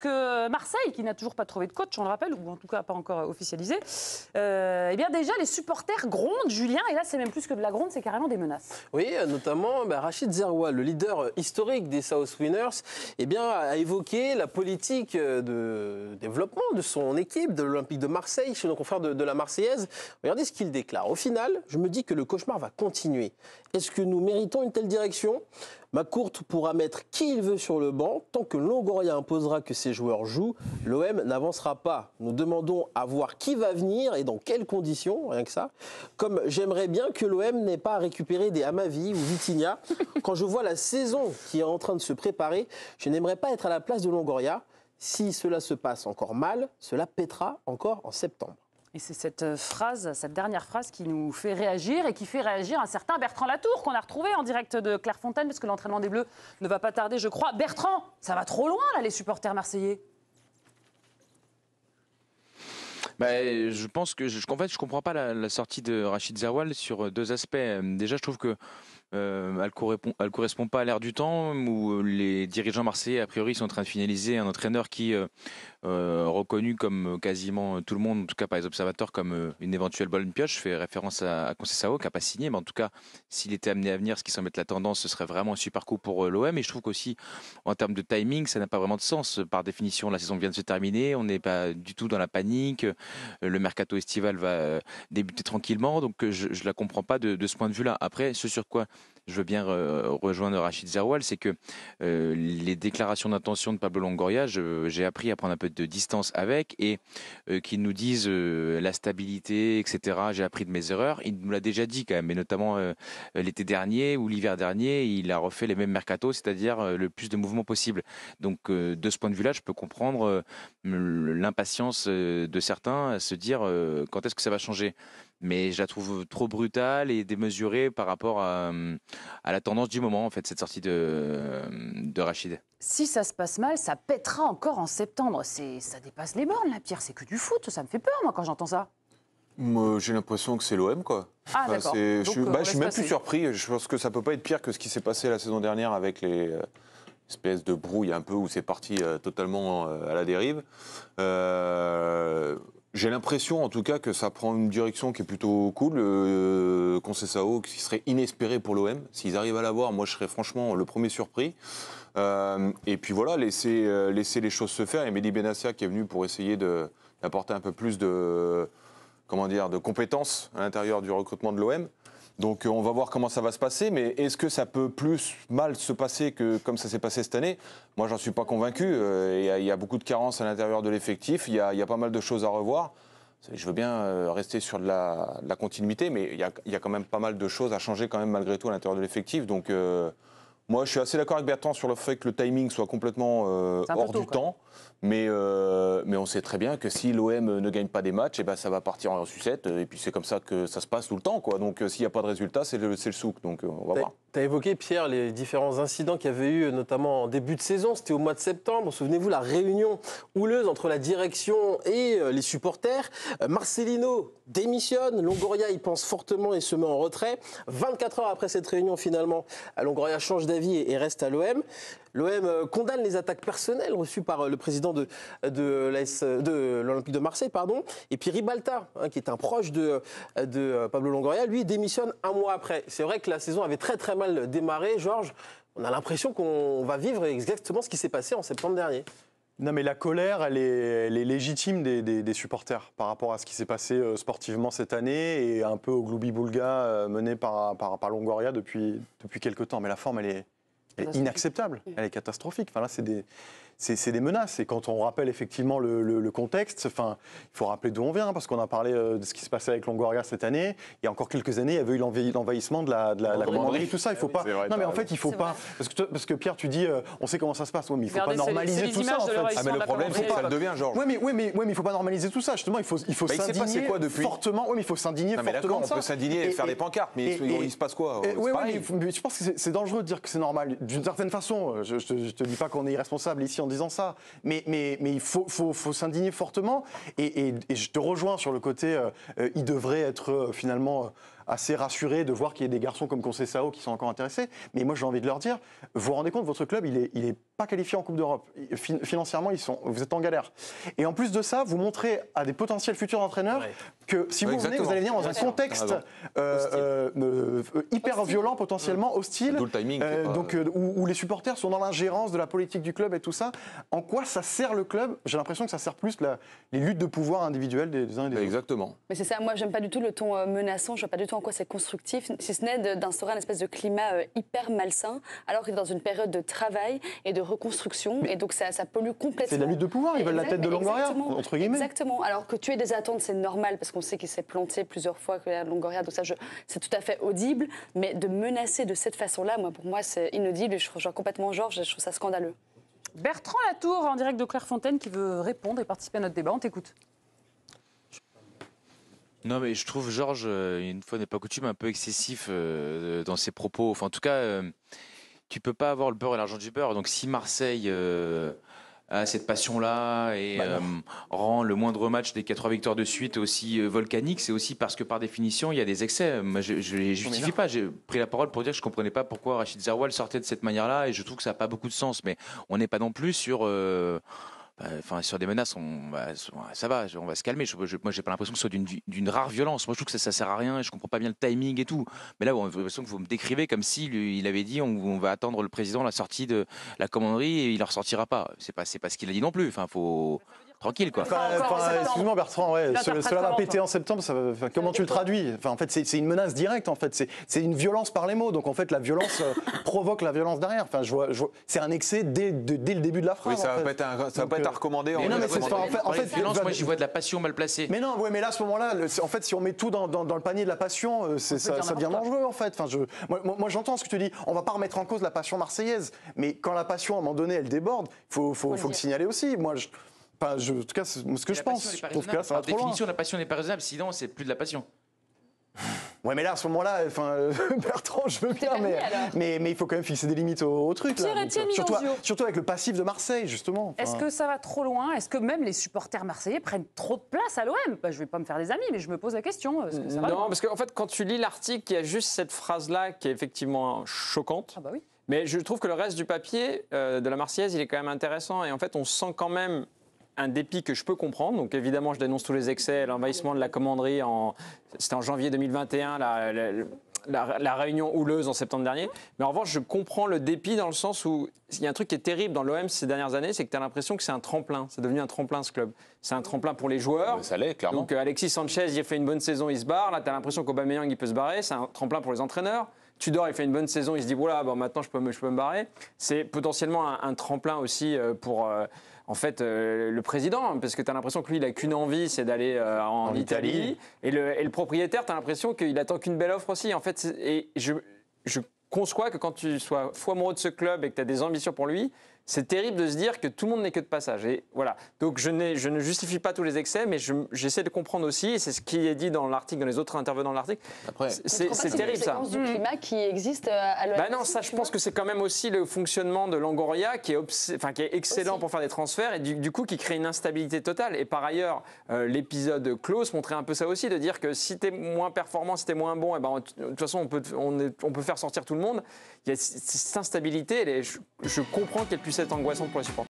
que Marseille, qui n'a toujours pas trouvé de coach, on le rappelle, ou en tout cas pas encore officialisé, euh, eh bien déjà les supporters grondent Julien, et là c'est même plus que de la gronde, c'est carrément des menaces. Oui, euh, notamment bah, Rachid Zeroua, le leader historique des South Winners, eh bien, a évoqué la politique euh, de développement de son équipe, de l'Olympique de Marseille, chez nos confrères de la Marseillaise. Regardez ce qu'il déclare. Au final, je me dis que le cauchemar va continuer. Est-ce que nous méritons une telle direction Ma courte pourra mettre qui il veut sur le banc. Tant que Longoria imposera que ses joueurs jouent, l'OM n'avancera pas. Nous demandons à voir qui va venir et dans quelles conditions, rien que ça. Comme j'aimerais bien que l'OM n'ait pas à récupérer des Amavi ou Vitinha. Quand je vois la saison qui est en train de se préparer, je n'aimerais pas être à la place de Longoria. Si cela se passe encore mal, cela pètera encore en septembre. Et c'est cette euh, phrase, cette dernière phrase qui nous fait réagir et qui fait réagir un certain Bertrand Latour qu'on a retrouvé en direct de Clairefontaine parce que l'entraînement des Bleus ne va pas tarder, je crois. Bertrand, ça va trop loin là les supporters marseillais. Bah, je pense que je, en fait, je comprends pas la, la sortie de Rachid Zawal sur euh, deux aspects. Déjà, je trouve que euh, elle, correspond, correspond pas à l'ère du temps où euh, les dirigeants marseillais, a priori, sont en train de finaliser un entraîneur qui, euh, euh reconnu comme quasiment tout le monde, en tout cas par les observateurs, comme une éventuelle bonne pioche, je fais référence à, Conseil Concessao, qui n'a pas signé, mais en tout cas, s'il était amené à venir, ce qui semble être la tendance, ce serait vraiment un super coup pour l'OM. Et je trouve aussi en termes de timing, ça n'a pas vraiment de sens. Par définition, la saison vient de se terminer, on n'est pas du tout dans la panique, le mercato estival va débuter tranquillement, donc je ne la comprends pas de ce point de vue-là. Après, ce sur quoi je veux bien euh, rejoindre Rachid Zerwal, c'est que euh, les déclarations d'intention de Pablo Longoria, j'ai appris à prendre un peu de distance avec et euh, qu'il nous dise la stabilité, etc. J'ai appris de mes erreurs. Il nous l'a déjà dit quand même, mais notamment l'été dernier ou l'hiver dernier, il a refait les mêmes mercatos, c'est-à-dire le plus de mouvements possible. Donc de ce point de vue-là, je peux comprendre l'impatience de certains à se dire quand est-ce que ça va changer mais je la trouve trop brutale et démesurée par rapport à, euh, la tendance du moment, en fait, cette sortie de, euh, de Rachid. Si ça se passe mal, ça pètera encore en septembre. Ça dépasse les bornes, la pierre. C'est que du foot. Ça me fait peur, moi, quand j'entends ça. J'ai l'impression que c'est l'OM, quoi. Ah, d'accord. Je suis, euh, bah, suis même plus surpris. Je pense que ça peut pas être pire que ce qui s'est passé la saison dernière avec les espèces de brouille un peu où c'est parti totalement à la dérive. Euh, j'ai l'impression, en tout cas, que ça prend une direction qui est plutôt cool. Euh, ça Sao, qui serait inespéré pour l'OM. S'ils arrivent à l'avoir, moi, je serais franchement le premier surpris. Euh, et puis voilà, laisser, euh, laisser les choses se faire. Et Mehdi Benassia qui est venu pour essayer d'apporter un peu plus de, comment dire, de compétences à l'intérieur du recrutement de l'OM. Donc euh, on va voir comment ça va se passer, mais est-ce que ça peut plus mal se passer que comme ça s'est passé cette année Moi, j'en suis pas convaincu. Euh, il y, a, y, beaucoup de carences à l'intérieur de l'effectif, il, y a pas mal de choses à revoir. Je veux bien euh, rester sur de la, continuité, mais il y, a, quand même pas mal de choses à changer quand même malgré tout à l'intérieur de l'effectif. Donc moi, je suis assez d'accord avec Bertrand sur le fait que le timing soit complètement euh, hors du temps. Mais, euh, mais on sait très bien que si l'OM ne gagne pas des matchs, et eh ben ça va partir en sucette. Euh, et puis c'est comme ça que ça se passe tout le temps. Quoi. Donc s'il n'y a pas de résultat, c'est le, le souk. Donc on va voir tu as évoqué, Pierre, les différents incidents qu'il y avait eu, notamment en début de saison. C'était au mois de septembre. Souvenez-vous, la réunion houleuse entre la direction et euh, les supporters. Euh, Marcelino démissionne. Longoria y pense fortement et se met en retrait. 24 heures après cette réunion, finalement, euh, Longoria change d'avis et reste à l'OM. L'OM euh, condamne les attaques personnelles reçues par euh, le président de, euh, de l'Olympique de, Marseille. Pardon. Et puis Ribalta, hein, qui est un proche de, Pablo Longoria, lui démissionne un mois après. C'est vrai que la saison avait très très mal démarré, Georges. On a l'impression qu'on va vivre exactement ce qui s'est passé en septembre dernier. Non, mais la colère, elle est, légitime des, supporters par rapport à ce qui s'est passé sportivement cette année et un peu au gloubi-boulga mené par, par, Longoria depuis, depuis quelques temps. Mais la forme, elle est, est inacceptable, elle est catastrophique. Enfin, là, c'est des, c'est des menaces. Et quand on rappelle effectivement le, contexte, enfin, il faut rappeler d'où on vient, hein, parce qu'on a parlé euh, de ce qui se passait avec Longoria cette année. Il y a encore quelques années, il y avait eu l'envahissement de la, commanderie, tout ça. Il ah faut pas. non, mais en fait, il faut pas. Parce que, Pierre, tu dis, euh, on sait comment ça se passe. Oui, mais il faut pas normaliser tout ça. En fait. Ah, mais le problème, c'est que ça le devient, Georges. Oui, mais oui, mais oui, mais il faut pas normaliser tout ça. Justement, il faut, il faut s'indigner fortement. Oui, mais il faut s'indigner fortement. On peut s'indigner et faire des pancartes, mais il se passe quoi euh, Oui, mais je pense que c'est dangereux de dire que c'est normal. D'une certaine façon, je te dis pas qu'on est irresponsable ici disant ça. Mais, mais, mais il faut, faut, s'indigner fortement. Et, je te rejoins sur le côté, euh, euh, il devrait être euh, finalement assez rassuré de voir qu'il y a des garçons comme Conseil SAO qui sont encore intéressés. Mais moi, j'ai envie de leur dire, vous vous rendez compte, votre club, il est pas qualifiés en Coupe d'Europe. Financièrement, ils sont, vous êtes en galère. Et en plus de ça, vous montrez à des potentiels futurs entraîneurs que si vous venez, vous allez venir dans un contexte euh, euh, euh, hyper violent, potentiellement mm. hostile, donc où, les supporters sont dans l'ingérence de la politique du club et tout ça. En quoi ça sert le club J'ai l'impression que ça sert plus les luttes de pouvoir individuelles des, uns et des autres. Exactement. Mais c'est ça. Moi, j'aime pas du tout le ton menaçant. Je vois pas du tout en quoi c'est constructif, si ce n'est d'instaurer un espèce de climat hyper malsain, alors que dans une période de travail et de reconstruction. et donc ça, pollue complètement. C'est la lutte de pouvoir, ils veulent la tête de Longoria, entre guillemets. Exactement. Alors que tu aies des attentes, c'est normal parce qu'on sait qu'il s'est planté plusieurs fois que Longoria, donc ça, c'est tout à fait audible. Mais de menacer de cette façon-là, moi, pour moi, c'est inaudible et je trouve complètement Georges, je trouve ça scandaleux. Bertrand Latour, en direct de Clairefontaine, qui veut répondre et participer à notre débat. On t'écoute. Non, mais je trouve Georges, euh, une fois n'est pas coutume, un peu excessif euh, dans ses propos. Enfin, en tout cas. Euh, tu peux pas avoir le beurre et l'argent du beurre. Donc si Marseille euh, a cette passion-là et bah euh, rend le moindre match des quatre victoires de suite aussi euh, volcanique, c'est aussi parce que par définition, il y a des excès. je ne les justifie pas. J'ai pris la parole pour dire que je comprenais pas pourquoi Rachid Zawal sortait de cette manière-là et je trouve que ça n'a pas beaucoup de sens. Mais on n'est pas non plus sur... Bah, enfin sur des menaces, on, ça va, on va se calmer. moi, j'ai pas l'impression que ce soit d'une rare violence. Moi, je trouve que ça, sert à rien. Je comprends pas bien le timing et tout. Mais là, on l'impression que vous me décrivez comme si il avait dit on, va attendre le président la sortie de la commanderie et il ne ressortira pas. C'est pas, pas ce qu'il a dit non plus. Enfin, faut tranquille quoi. Excuse-moi Bertrand, ouais, cela va péter en septembre, comment tu le traduis enfin, En fait, c'est une menace directe, en fait. c'est une violence par les mots. Donc en fait, la violence euh, provoque la violence derrière. Enfin, je vois, c'est un excès dès, dès, le début de la phrase. Oui, ça va, pas, être ça va pas être euh, à recommander. en non, mais c'est en fait, violence, moi j'y vois de la passion mal placée. Mais non, ouais, mais là à ce moment-là, en fait, si on met tout dans, dans, le panier de la passion, euh, ça, ça devient dangereux en fait. Enfin, je, moi, j'entends ce que tu dis. On va pas remettre en cause la passion marseillaise, mais quand la passion à un moment donné elle déborde, il faut, faut le signaler aussi. Moi, je, en tout cas, c'est ce que je pense. Je trouve que ça trop définition, la passion n'est pas raisonnable, sinon, c'est plus de la passion. Ouais, mais là, à ce moment-là, enfin, euh, Bertrand, je veux bien, mais, mais, il faut quand même fixer des limites au, truc. surtout, surtout, avec le passif de Marseille, justement. Est-ce que ça va trop loin Est-ce que même les supporters marseillais prennent trop de place à l'OM bah, Je ne vais pas me faire des amis, mais je me pose la question. Euh, non, parce qu'en fait, quand tu lis l'article, il y a juste cette phrase-là qui est effectivement choquante. Ah, bah oui. Mais je trouve que le reste du papier euh, de la Marseillaise, il est quand même intéressant. Et en fait, on sent quand même un dépit que je peux comprendre. Donc évidemment, je dénonce tous les excès, l'envahissement de la commanderie, en, c'était en janvier 2021, la, réunion houleuse en septembre dernier. Mais en revanche, je comprends le dépit dans le sens où il y a un truc qui est terrible dans l'OM ces dernières années, c'est que tu as l'impression que c'est un tremplin. C'est devenu un tremplin ce club. C'est un tremplin pour les joueurs. Ça l'est, clairement. Donc euh, Alexis Sanchez, il fait une bonne saison, il se barre. Là, tu as l'impression qu'Obameyang il peut se barrer. C'est un tremplin pour les entraîneurs. Tudor, il fait une bonne saison, il se dit, voilà, bon, maintenant je peux me, je peux me barrer. C'est potentiellement un, tremplin aussi euh, pour euh, en fait euh, le président, parce que tu as l'impression que lui, il n'a qu'une envie, c'est d'aller en, Italie. Et, le, propriétaire, tu as l'impression qu'il attend qu'une belle offre aussi. En fait, et je, je conçois que quand tu sois fou amoureux de ce club et que tu as des ambitions pour lui, c'est terrible de se dire que tout le monde n'est que de passage. Et voilà. Donc je, je ne justifie pas tous les excès, mais j'essaie de comprendre aussi, et c'est ce qui est dit dans l'article, dans les autres intervenants de l'article. C'est terrible ça. C'est du climat qui existe euh, à l'heure Bah non, ça je pense que c'est quand même aussi le fonctionnement de Langoria qui est, enfin, qui est excellent pour faire des transferts et du, coup qui crée une instabilité totale. Et par ailleurs, euh, l'épisode Close montrait un peu ça aussi, de dire que si t'es moins performant, si t'es moins bon, eh ben, de toute façon on peut, on, peut faire sortir tout le monde. Il y a cette instabilité, je, je comprends qu'elle puisse c'est angoissant pour les supporters.